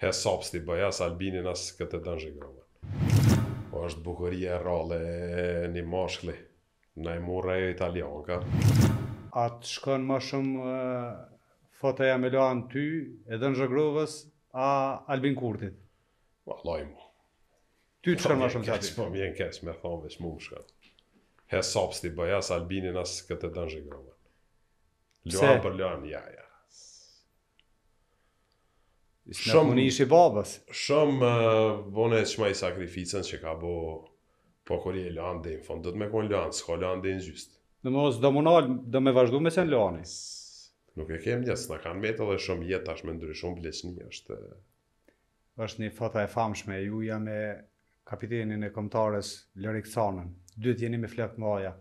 hesop s'ti bëja, as albinin as këtë dëngjë gëmë. Po është bukuria e rale një moshkli, në e murë e italian, ka? shkon më shumë foto me Amelioa ty, e dëngjë gëmës, a Albin Kurtit? Ma, mu. Ty të shkon më shumë të Po, mjen po, kes me thonë, vish mu më shkon. Hesop s'ti bëja, as albinin as këtë dëngjë gëmë. Luan për luan, ja, ja. Shumë puni ishi babës. Shumë uh, bone që ma i sakrificën që ka bo po i e dhe në fond, do të me konë lanë, s'ka lanë dhe në gjystë. Në mos, do më nalë, do me vazhdu me se në Nuk e kem njësë, në kanë metë dhe shumë jetë tash me ndry, shumë bleqni është. është një fata e famshme, ju jam e kapitinin e komtares Lërik Sanën, dytë jeni me më mëdhaja,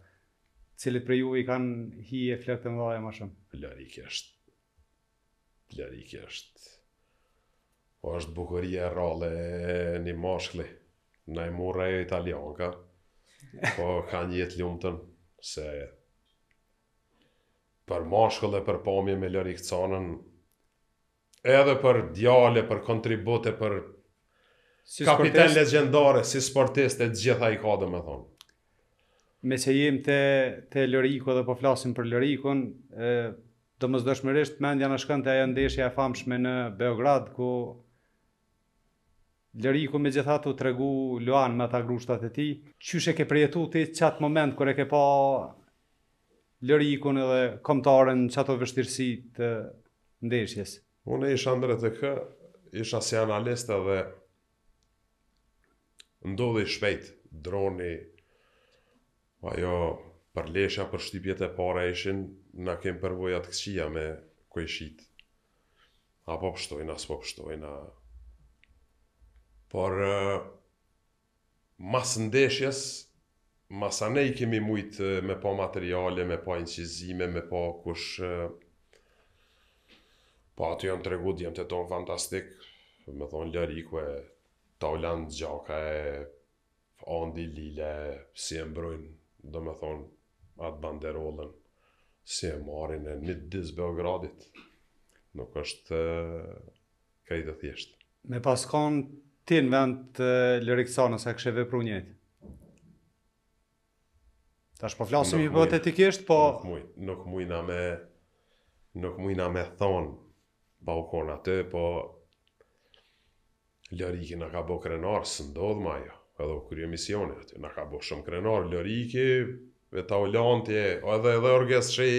cilit për ju i kanë hi e flekë më ma shumë. Lërik është, Lërik është, po është bukuria e rale një moshkli, në e mure e italianka, po ka një jetë ljumëtën, se për moshkull dhe për pomje me lëri këtësonën, edhe për djale, për kontribute, për si kapiten legendare, si sportiste, gjitha i ka dhe me thonë. Me që jem të, të Lëriko dhe po flasim për Lërikon, do mësë dëshmërisht me ndja në shkën të ajo ndeshja e famshme në Beograd, ku Lëriku me gjitha të tregu Luan me ta grushtat e ti. Qyshe ke prejetu ti qatë moment kër e ke pa Lërikun edhe komtaren qatë o vështirësi të ndeshjes? Unë isha ndre të kë, isha si analista dhe ndodhe i shpejt droni, ajo përlesha për shtipjet e para ishin, na kem përvojat këqia me kojshit. Apo pështojna, s'po pështojnë, Por, mas ndeshjes, mas ne i kemi mujt me po materiale, me po incizime, me po kush... Po, aty janë të regu, djemë të tonë fantastik, me thonë lëriku e taulan gjaka e ondi lile, si e mbrojnë, do me thonë atë banderollën, si e marin e një disë Beogradit, nuk është kajtë të thjeshtë. Me paskon ti në vend të Lëriksona sa kishe vepruar një. Tash po flasim hipotetikisht, po nuk muj, nuk muj na me nuk muj na me thon balkon atë, po Lëriki na ka bo krenar së ndodh më ajo. Edhe kur jemi misioni aty na ka bo shumë krenar Lëriki e ta ulanti edhe edhe orgeshi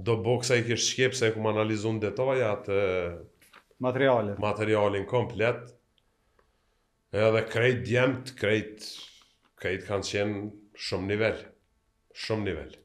do boksa i kish shkep se ku analizun detajat materialin materialin komplet Edhe krejt djemt, krejt, krejt kanë qenë shumë nivel, shumë nivel.